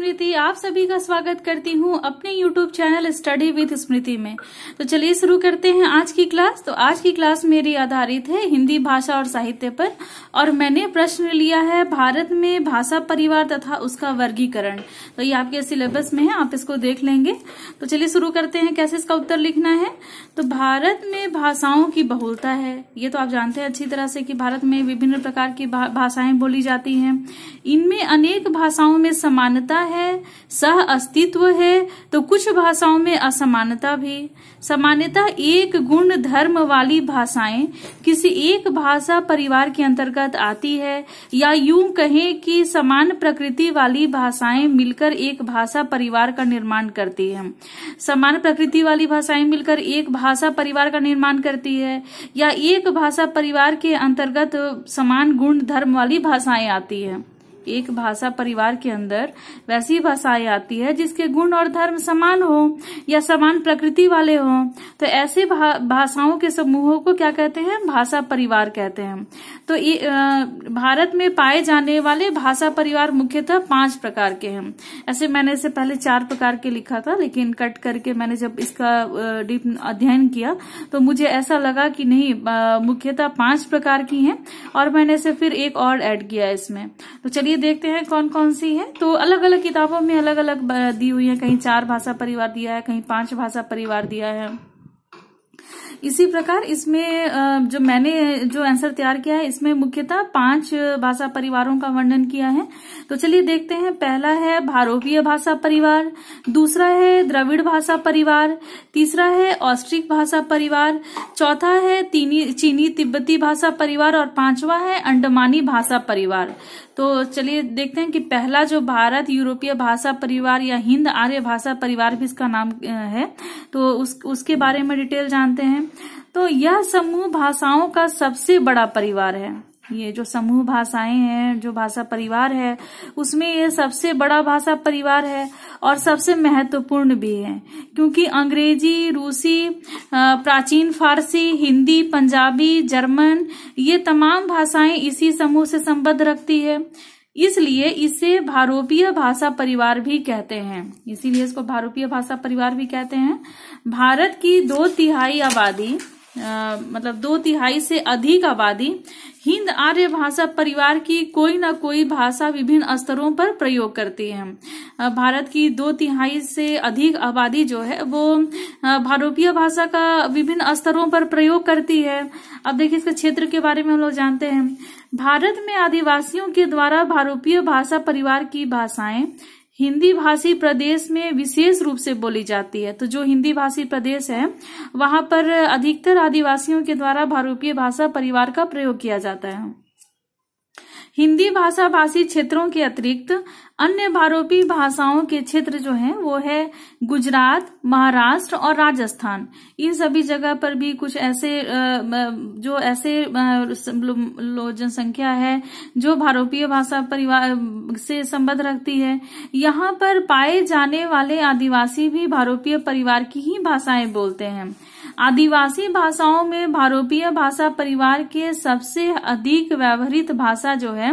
स्मृति आप सभी का स्वागत करती हूँ अपने YouTube channel study with Smriti में तो चलिए शुरू करते हैं आज की क्लास तो आज की क्लास मेरी आधारित है हिंदी भाषा और साहित्य पर और मैंने प्रश्न लिया है भारत में भाषा परिवार तथा उसका वर्गीकरण तो ये आपके सिलेबस में है आप इसको देख लेंगे तो चलिए शुरू करते हैं कैसे इसका उत्तर लिखना है तो भारत में भाषाओं की बहुलता है ये तो आप जानते हैं अच्छी तरह से कि भारत में विभिन्न प्रकार की भाषाएं बोली जाती है इनमें अनेक भाषाओं में समानता है सह अस्तित्व है तो कुछ भाषाओं में असमानता भी समानता एक गुण धर्म वाली भाषाएं किसी एक भाषा परिवार के अंतर्गत आती है या यूं कहें कि समान प्रकृति वाली भाषाएं मिलकर एक भाषा परिवार का निर्माण करती है समान प्रकृति वाली भाषाएं मिलकर एक भाषा परिवार का निर्माण करती है या एक भाषा परिवार के अंतर्गत समान गुण धर्म वाली भाषाएं आती है एक भाषा परिवार के अंदर वैसी भाषाएं आती है जिसके गुण और धर्म समान हो या समान प्रकृति वाले हो तो ऐसे भाषाओं के समूहों को क्या कहते हैं भाषा परिवार कहते हैं तो ये भारत में पाए जाने वाले भाषा परिवार मुख्यतः पांच प्रकार के हैं ऐसे मैंने इसे पहले चार प्रकार के लिखा था लेकिन कट करके मैंने जब इसका डीप अध्ययन किया तो मुझे ऐसा लगा कि नहीं मुख्यतः पांच प्रकार की हैं और मैंने इसे फिर एक और ऐड किया इसमें तो चलिए देखते हैं कौन कौन सी है तो अलग अलग किताबों में अलग अलग दी हुई है कहीं चार भाषा परिवार दिया है कहीं पांच भाषा परिवार दिया है इसी प्रकार इसमें जो मैंने जो आंसर तैयार किया है इसमें मुख्यतः पांच भाषा परिवारों का वर्णन किया है तो चलिए देखते हैं पहला है भारोपीय भाषा परिवार दूसरा है द्रविड़ भाषा परिवार तीसरा है ऑस्ट्रिक भाषा परिवार चौथा है चीनी तिब्बती भाषा परिवार और पांचवा है अंडमानी भाषा परिवार तो चलिए देखते हैं कि पहला जो भारत यूरोपीय भाषा परिवार या हिंद आर्य भाषा परिवार भी इसका नाम है तो उस उसके बारे में डिटेल जानते हैं तो यह समूह भाषाओं का सबसे बड़ा परिवार है ये जो समूह भाषाएं हैं जो भाषा परिवार है उसमें ये सबसे बड़ा भाषा परिवार है और सबसे महत्वपूर्ण भी है क्योंकि अंग्रेजी रूसी प्राचीन फारसी हिंदी पंजाबी जर्मन ये तमाम भाषाएं इसी समूह से संबद्ध रखती है इसलिए इसे भारोपीय भाषा परिवार भी कहते हैं इसीलिए इसको भारोपीय भाषा परिवार भी कहते हैं भारत की दो तिहाई आबादी आ, मतलब दो तिहाई से अधिक आबादी हिंद आर्य भाषा परिवार की कोई ना कोई भाषा विभिन्न स्तरों पर प्रयोग करती है भारत की दो तिहाई से अधिक आबादी जो है वो भारतीय भाषा का विभिन्न स्तरों पर प्रयोग करती है अब देखिए इसके क्षेत्र के बारे में हम लोग जानते हैं भारत में आदिवासियों के द्वारा भारोपीय भाषा परिवार की भाषाएं हिंदी भाषी प्रदेश में विशेष रूप से बोली जाती है तो जो हिंदी भाषी प्रदेश है वहां पर अधिकतर आदिवासियों के द्वारा भारतीय भाषा परिवार का प्रयोग किया जाता है हिंदी भाषा भाषी क्षेत्रों के अतिरिक्त अन्य भारोपी भाषाओं के क्षेत्र जो हैं वो है गुजरात महाराष्ट्र और राजस्थान इन सभी जगह पर भी कुछ ऐसे जो ऐसे जनसंख्या है जो भारोपीय भाषा परिवार से संबंध रखती है यहाँ पर पाए जाने वाले आदिवासी भी भारोपीय परिवार की ही भाषाएं बोलते हैं आदिवासी भाषाओं में भारोपीय भाषा परिवार के सबसे अधिक व्यवहारित भाषा जो है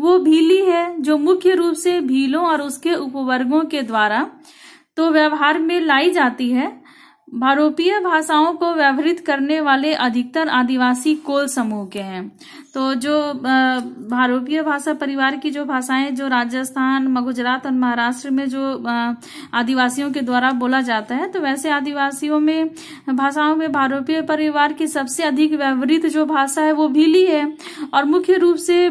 वो भीली है जो मुख्य रूप से भीलों और उसके उपवर्गों के द्वारा तो व्यवहार में लाई जाती है भारोपीय भाषाओं को व्यवहित करने वाले अधिकतर आदिवासी कोल समूह के हैं तो जो भारोपीय भाषा परिवार की जो भाषाएं जो राजस्थान गुजरात और महाराष्ट्र में जो आदिवासियों के द्वारा बोला जाता है तो वैसे आदिवासियों में भाषाओं में भारोपीय परिवार की सबसे अधिक व्यवहित जो भाषा है वो भीली है और मुख्य रूप से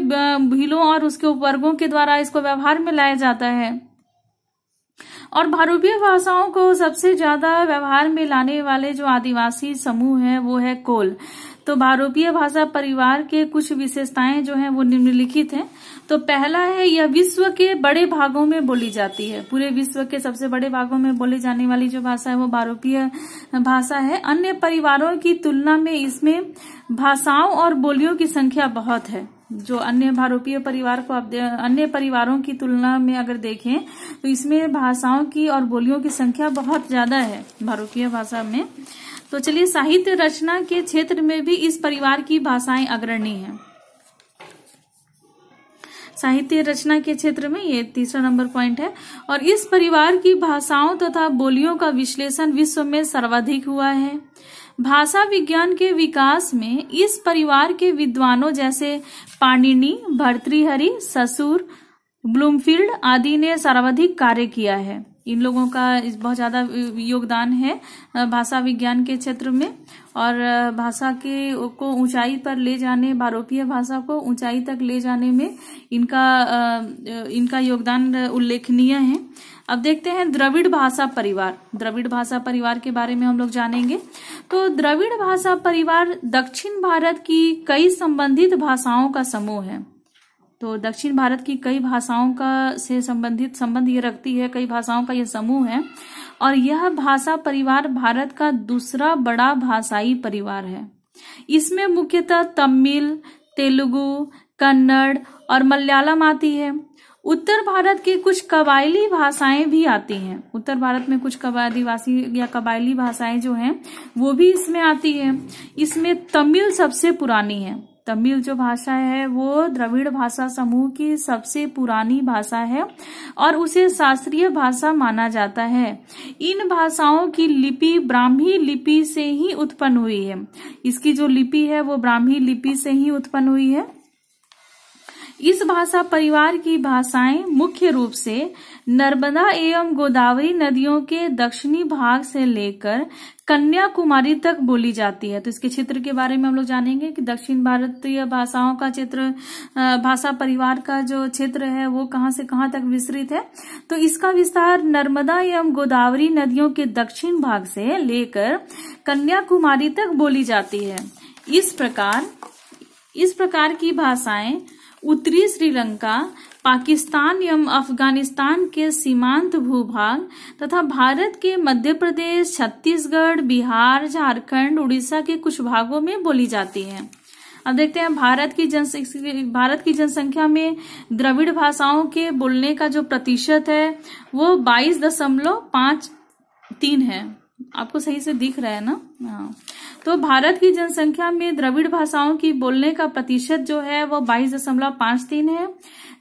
भीलों और उसके उपवर्गों के द्वारा इसको व्यवहार में लाया जाता है और भारूपीय भाषाओं को सबसे ज्यादा व्यवहार में लाने वाले जो आदिवासी समूह है वो है कोल तो भारूपीय भाषा परिवार के कुछ विशेषताएं जो हैं वो निम्नलिखित हैं तो पहला है यह विश्व के बड़े भागों में बोली जाती है पूरे विश्व के सबसे बड़े भागों में बोली जाने वाली जो भाषा है वो भारूपीय भाषा है अन्य परिवारों की तुलना में इसमें भाषाओं और बोलियों की संख्या बहुत है जो अन्य भारोपीय परिवार को आप अन्य परिवारों की तुलना में अगर देखें तो इसमें भाषाओं की और बोलियों की संख्या बहुत ज्यादा है भारोपीय भाषा में तो चलिए साहित्य रचना के क्षेत्र में भी इस परिवार की भाषाएं अग्रणी हैं साहित्य रचना के क्षेत्र में ये तीसरा नंबर पॉइंट है और इस परिवार की भाषाओं तथा तो बोलियों का विश्लेषण विश्व में सर्वाधिक हुआ है भाषा विज्ञान के विकास में इस परिवार के विद्वानों जैसे पाणिनि भर्तृहरि ससुर ब्लूमफील्ड आदि ने सर्वाधिक कार्य किया है इन लोगों का बहुत ज़्यादा योगदान है भाषा विज्ञान के क्षेत्र में और भाषा के को ऊंचाई पर ले जाने भारोपीय भाषा को ऊंचाई तक ले जाने में इनका इनका योगदान उल्लेखनीय है अब देखते हैं द्रविड़ भाषा परिवार द्रविड़ भाषा परिवार के बारे में हम लोग जानेंगे तो द्रविड़ भाषा परिवार दक्षिण भारत की कई संबंधित भाषाओं का समूह है तो दक्षिण भारत की कई भाषाओं का से संबंधित संबंध ये रखती है कई भाषाओं का यह समूह है और यह भाषा परिवार भारत का दूसरा बड़ा भाषाई परिवार है इसमें मुख्यतः तमिल तेलुगु कन्नड़ और मलयालम आती है उत्तर भारत की कुछ कबायली भाषाएं भी आती हैं उत्तर भारत में कुछ आदिवासी या कबायली भाषाएं जो हैं वो भी इसमें आती है इसमें तमिल सबसे पुरानी है तमिल जो भाषा है वो द्रविड़ भाषा समूह की सबसे पुरानी भाषा है और उसे शास्त्रीय भाषा माना जाता है इन भाषाओं की लिपि ब्राह्मी लिपि से ही उत्पन्न हुई है इसकी जो लिपि है वो ब्राह्मी लिपि से ही उत्पन्न हुई है इस भाषा परिवार की भाषाएं मुख्य रूप से नर्मदा एवं गोदावरी नदियों के दक्षिणी भाग से लेकर कन्याकुमारी तक बोली जाती है तो इसके क्षेत्र के बारे में हम लोग जानेंगे कि दक्षिण भारतीय भाषाओं का क्षेत्र भाषा परिवार का जो क्षेत्र है वो कहाँ से कहाँ तक विस्तृत है तो इसका विस्तार नर्मदा एवं गोदावरी नदियों के दक्षिण भाग से लेकर कन्याकुमारी तक बोली जाती है इस प्रकार इस प्रकार की भाषाएं उत्तरी श्रीलंका पाकिस्तान एवं अफगानिस्तान के सीमांत भूभाग तथा भारत के मध्य प्रदेश छत्तीसगढ़ बिहार झारखंड उड़ीसा के कुछ भागों में बोली जाती है अब देखते हैं भारत की जन भारत की जनसंख्या में द्रविड़ भाषाओं के बोलने का जो प्रतिशत है वो बाईस दशमलव पांच तीन है आपको सही से दिख रहा है ना हाँ तो भारत की जनसंख्या में द्रविड़ भाषाओं की बोलने का प्रतिशत जो है वो बाईस दशमलव पांच तीन है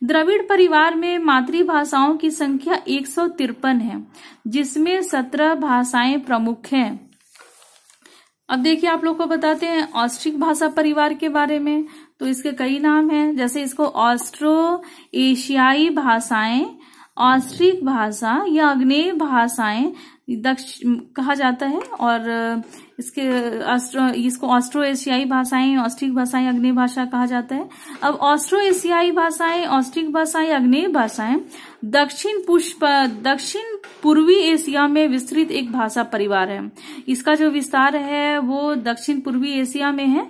द्रविड़ परिवार में मातृभाषाओं की संख्या एक सौ तिरपन है जिसमें सत्रह भाषाएं प्रमुख हैं अब देखिए आप लोग को बताते हैं ऑस्ट्रिक भाषा परिवार के बारे में तो इसके कई नाम हैं जैसे इसको ऑस्ट्रो एशियाई भाषाएं ऑस्ट्रिक भाषा या अग्नेय भाषाएं दक्ष कहा जाता है और इसके ऑस्ट्रो इसको ऑस्ट्रो एशियाई भाषाएं ऑस्ट्रिक भाषाएं अग्नि भाषा कहा जाता है अब ऑस्ट्रो एशियाई भाषाएं ऑस्ट्रिक भाषाएं अग्नि भाषाएं दक्षिण पुष्प दक्षिण पूर्वी एशिया में विस्तृत एक भाषा परिवार है इसका जो विस्तार है वो दक्षिण पूर्वी एशिया में है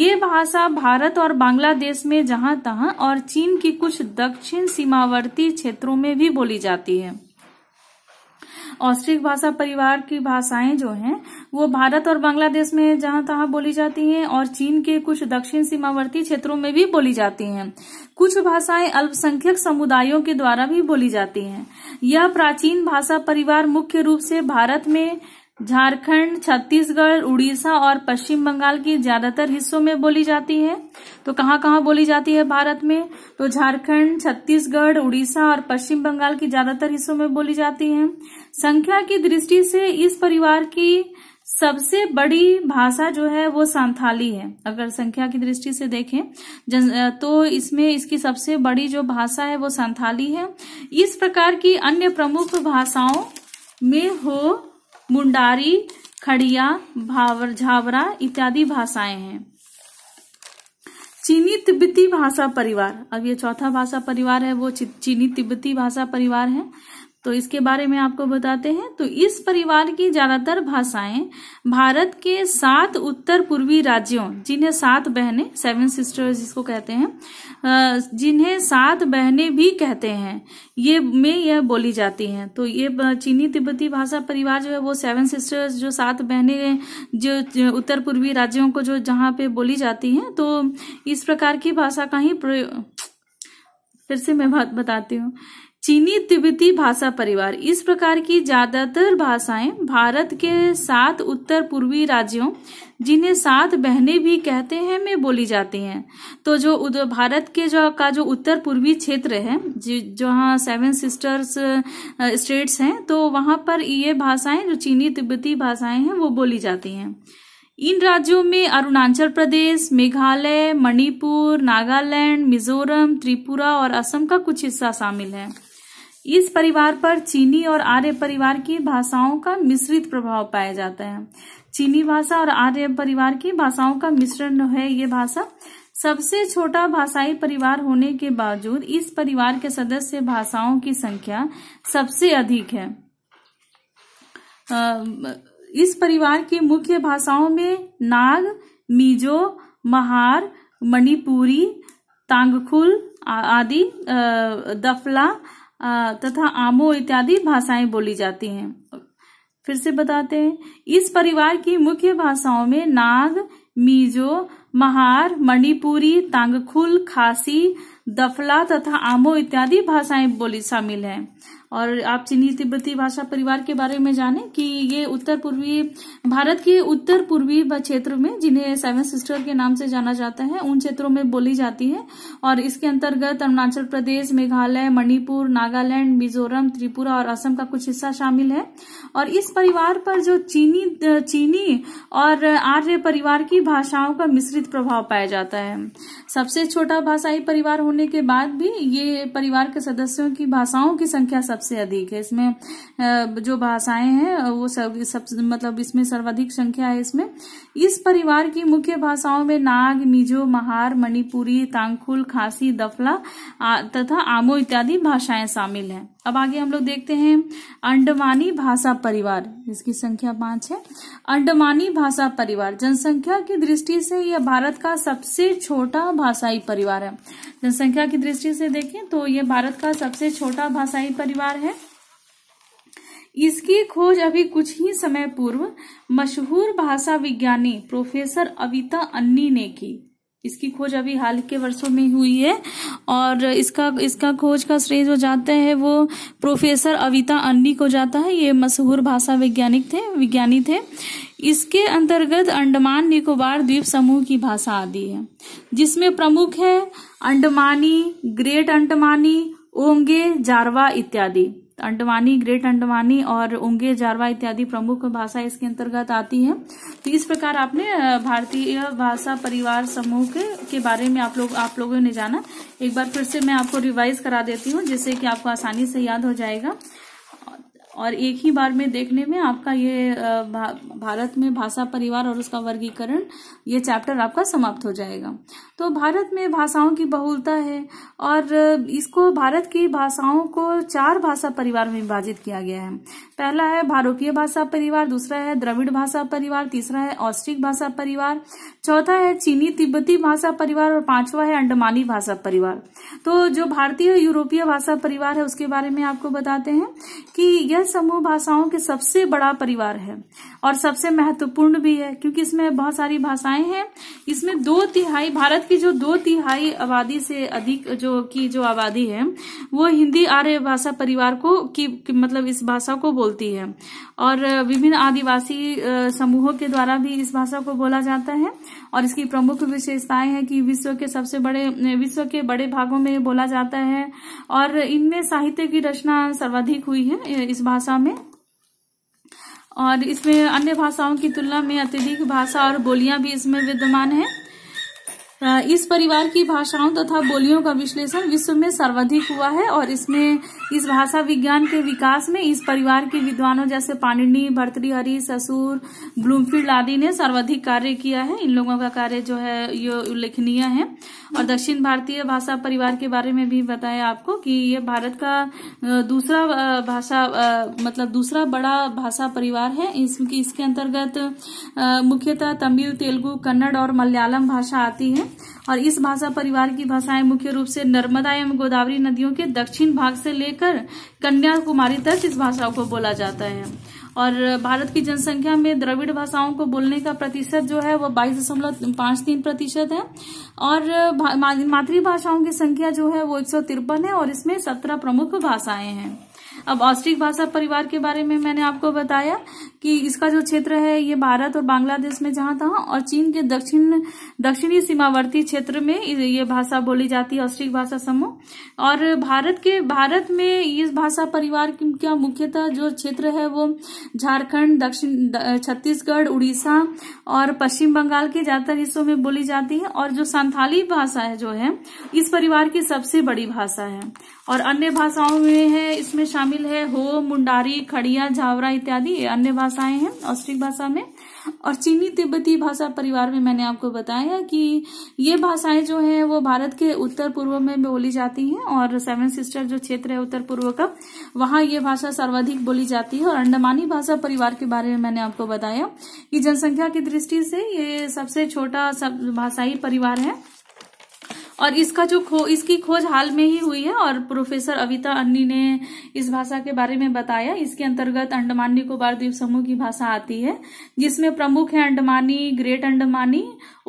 ये भाषा भारत और बांग्लादेश में जहां तहां और चीन की कुछ दक्षिण सीमावर्ती क्षेत्रों में भी बोली जाती है ऑस्ट्रिक भाषा परिवार की भाषाएं जो हैं वो भारत और बांग्लादेश में जहां तहां बोली जाती हैं और चीन के कुछ दक्षिण सीमावर्ती क्षेत्रों में भी बोली जाती हैं कुछ भाषाएं अल्पसंख्यक समुदायों के द्वारा भी बोली जाती हैं यह प्राचीन भाषा परिवार मुख्य रूप से भारत में झारखंड छत्तीसगढ़ उड़ीसा और पश्चिम बंगाल की ज्यादातर हिस्सों में बोली जाती है तो कहाँ कहाँ बोली जाती है भारत में तो झारखंड छत्तीसगढ़ उड़ीसा और पश्चिम बंगाल की ज्यादातर हिस्सों में बोली जाती है संख्या की दृष्टि से इस परिवार की सबसे बड़ी भाषा जो है वो संथाली है अगर संख्या की दृष्टि से देखें तो इसमें इसकी सबसे बड़ी जो भाषा है वो संथाली है इस प्रकार की अन्य प्रमुख भाषाओं में हो मुंडारी खड़िया भावर झावरा इत्यादि भाषाएं हैं चीनी तिब्बती भाषा परिवार अब ये चौथा भाषा परिवार है वो चीनी तिब्बती भाषा परिवार है तो इसके बारे में आपको बताते हैं तो इस परिवार की ज्यादातर भाषाएं भारत के सात उत्तर पूर्वी राज्यों जिन्हें सात बहनें सेवन सिस्टर्स जिसको कहते हैं जिन्हें सात बहनें भी कहते हैं ये में यह बोली जाती हैं तो ये चीनी तिब्बती भाषा परिवार जो है वो सेवन सिस्टर्स जो सात बहने जो उत्तर पूर्वी राज्यों को जो जहाँ पे बोली जाती है तो इस प्रकार की भाषा का ही प्रयोग फिर से मैं बात बताती हूँ चीनी तिब्बती भाषा परिवार इस प्रकार की ज्यादातर भाषाएं भारत के सात उत्तर पूर्वी राज्यों जिन्हें सात बहने भी कहते हैं में बोली जाती हैं तो जो भारत के जो का जो उत्तर पूर्वी क्षेत्र है जहाँ सेवन सिस्टर्स स्टेट्स हैं तो वहाँ पर ये भाषाएं जो चीनी तिब्बती भाषाएं हैं वो बोली जाती हैं इन राज्यों में अरुणाचल प्रदेश मेघालय मणिपुर नागालैंड मिजोरम त्रिपुरा और असम का कुछ हिस्सा शामिल है इस परिवार पर चीनी और आर्य परिवार की भाषाओं का मिश्रित प्रभाव पाया जाता है चीनी भाषा और आर्य परिवार की भाषाओं का मिश्रण है ये भाषा सबसे छोटा भाषाई परिवार होने के बावजूद इस परिवार के सदस्य भाषाओं की संख्या सबसे अधिक है इस परिवार की मुख्य भाषाओं में नाग मिजो महार मणिपुरी तांगखुल आदि दफला तथा आमो इत्यादि भाषाएं बोली जाती हैं फिर से बताते हैं इस परिवार की मुख्य भाषाओं में नाग मिजो महार मणिपुरी तांगखुल खासी दफला तथा आमो इत्यादि भाषाएं बोली शामिल हैं और आप चीनी तिब्बती भाषा परिवार के बारे में जाने कि ये उत्तर पूर्वी भारत के उत्तर पूर्वी क्षेत्र में जिन्हें सेवन सिस्टर के नाम से जाना जाता है उन क्षेत्रों में बोली जाती है और इसके अंतर्गत अरुणाचल प्रदेश मेघालय मणिपुर नागालैंड मिजोरम त्रिपुरा और असम का कुछ हिस्सा शामिल है और इस परिवार पर जो चीनी चीनी और आर्य परिवार की भाषाओं का मिश्रित प्रभाव पाया जाता है सबसे छोटा भाषाई परिवार होने के बाद भी ये परिवार के सदस्यों की भाषाओं की संख्या सबसे अधिक है इसमें जो भाषाएं हैं वो सब सब मतलब इसमें सर्वाधिक संख्या है इसमें इस परिवार की मुख्य भाषाओं में नाग मिजो महार मणिपुरी तांगखुल खासी दफला तथा आमो इत्यादि भाषाएं शामिल हैं अब आगे हम लोग देखते हैं अंडमानी भाषा परिवार इसकी संख्या पांच है अंडमानी भाषा परिवार जनसंख्या की दृष्टि से यह भारत का सबसे छोटा भाषाई परिवार है जनसंख्या की दृष्टि से देखें तो यह भारत का सबसे छोटा भाषाई परिवार है इसकी खोज अभी कुछ ही समय पूर्व मशहूर भाषा विज्ञानी प्रोफेसर अविता अन्नी ने की इसकी खोज अभी हाल के वर्षों में हुई है और इसका इसका खोज का श्रेय जो जाता है वो प्रोफेसर अविता अन्नी को जाता है ये मशहूर भाषा वैज्ञानिक थे विज्ञानी थे इसके अंतर्गत अंडमान निकोबार द्वीप समूह की भाषा आदि है जिसमें प्रमुख है अंडमानी ग्रेट अंडमानी ओंगे जारवा इत्यादि अंडमानी ग्रेट अंडमानी और उंगे जारवा इत्यादि प्रमुख भाषा इसके अंतर्गत आती है तो इस प्रकार आपने भारतीय भाषा परिवार समूह के, के बारे में आप लोग आप लोगों ने जाना एक बार फिर से मैं आपको रिवाइज करा देती हूँ जिससे कि आपको आसानी से याद हो जाएगा और एक ही बार में देखने में आपका ये भारत में भाषा परिवार और उसका वर्गीकरण ये चैप्टर आपका समाप्त हो जाएगा तो भारत में भाषाओं की बहुलता है और इसको भारत की भाषाओं को चार भाषा परिवार में विभाजित किया गया है पहला है भारतीय भाषा परिवार दूसरा है द्रविड़ भाषा परिवार तीसरा है ऑस्ट्रिक भाषा परिवार चौथा है चीनी तिब्बती भाषा परिवार और पांचवा है अंडमानी भाषा परिवार तो जो भारतीय यूरोपीय भाषा परिवार है उसके बारे में आपको बताते हैं कि यह समूह भाषाओं के सबसे बड़ा परिवार है और सबसे महत्वपूर्ण भी है क्योंकि इसमें बहुत सारी भाषाएं हैं इसमें दो तिहाई भारत की जो दो तिहाई आबादी से अधिक जो की जो आबादी है वो हिंदी आर्य भाषा परिवार को की मतलब इस भाषा को बोलती है और विभिन्न आदिवासी समूहों के द्वारा भी इस भाषा को बोला जाता है और इसकी प्रमुख विशेषताएं हैं कि विश्व के सबसे बड़े विश्व के बड़े भागों में बोला जाता है और इनमें साहित्य की रचना सर्वाधिक हुई है इस भाषा में और इसमें अन्य भाषाओं की तुलना में अत्यधिक भाषा और बोलियां भी इसमें विद्यमान है इस परिवार की भाषाओं तथा बोलियों का विश्लेषण विश्व में सर्वाधिक हुआ है और इसमें इस भाषा विज्ञान के विकास में इस परिवार के विद्वानों जैसे पाणिनि भर्तृहरि ससुर ब्लूमफील्ड आदि ने सर्वाधिक कार्य किया है इन लोगों का कार्य जो है ये उल्लेखनीय है और दक्षिण भारतीय भाषा परिवार के बारे में भी बताया आपको कि ये भारत का दूसरा भाषा मतलब दूसरा बड़ा भाषा परिवार है इसके अंतर्गत मुख्यतः तमिल तेलुगु कन्नड़ और मलयालम भाषा आती है और इस भाषा परिवार की भाषाएं मुख्य रूप से नर्मदा एवं गोदावरी नदियों के दक्षिण भाग से लेकर कन्याकुमारी तक इस भाषा को बोला जाता है और भारत की जनसंख्या में द्रविड़ भाषाओं को बोलने का प्रतिशत जो है वो बाईस दशमलव पांच तीन प्रतिशत है और मातृभाषाओं की संख्या जो है वो एक है और इसमें सत्रह प्रमुख भाषाएं हैं अब ऑस्ट्रिक भाषा परिवार के बारे में मैंने आपको बताया कि इसका जो क्षेत्र है ये भारत और बांग्लादेश में जहां था और चीन के दक्षिण दक्षिणी सीमावर्ती क्षेत्र में ये भाषा बोली जाती है ऑस्ट्रिक भाषा समूह और भारत के भारत में इस भाषा परिवार का मुख्यतः जो क्षेत्र है वो झारखंड दक्षिण छत्तीसगढ़ उड़ीसा और पश्चिम बंगाल के ज्यादातर हिस्सों में बोली जाती है और जो संथाली भाषा है जो है इस परिवार की सबसे बड़ी भाषा है और अन्य भाषाओं में है इसमें शामिल है हो मुंडारी खड़िया झावरा इत्यादि अन्य भाषाएं हैं ऑस्ट्रिक भाषा में और चीनी तिब्बती भाषा परिवार में मैंने आपको बताया कि ये भाषाएं जो है वो भारत के उत्तर पूर्व में बोली जाती हैं और सेवन सिस्टर जो क्षेत्र है उत्तर पूर्व का वहां ये भाषा सर्वाधिक बोली जाती है और अंडमानी भाषा परिवार के बारे में मैंने आपको बताया कि जनसंख्या की दृष्टि से ये सबसे छोटा सब भाषाई परिवार है और इसका जो खो इसकी खोज हाल में ही हुई है और प्रोफेसर अविता अन्नी ने इस भाषा के बारे में बताया इसके अंतर्गत अंडमान निकोबार द्वीप समूह की भाषा आती है जिसमें प्रमुख है अंडमानी ग्रेट अंडमानी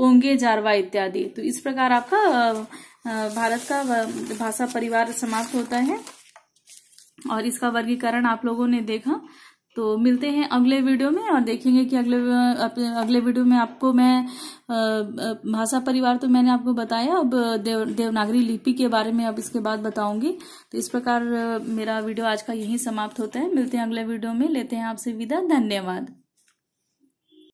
ओंगे जारवा इत्यादि तो इस प्रकार आपका भारत का भाषा परिवार समाप्त होता है और इसका वर्गीकरण आप लोगों ने देखा तो मिलते हैं अगले वीडियो में और देखेंगे कि अगले अगले वीडियो में आपको मैं भाषा परिवार तो मैंने आपको बताया अब देव देवनागरी लिपि के बारे में अब इसके बाद बताऊंगी तो इस प्रकार मेरा वीडियो आज का यहीं समाप्त होता है मिलते हैं अगले वीडियो में लेते हैं आपसे विदा धन्यवाद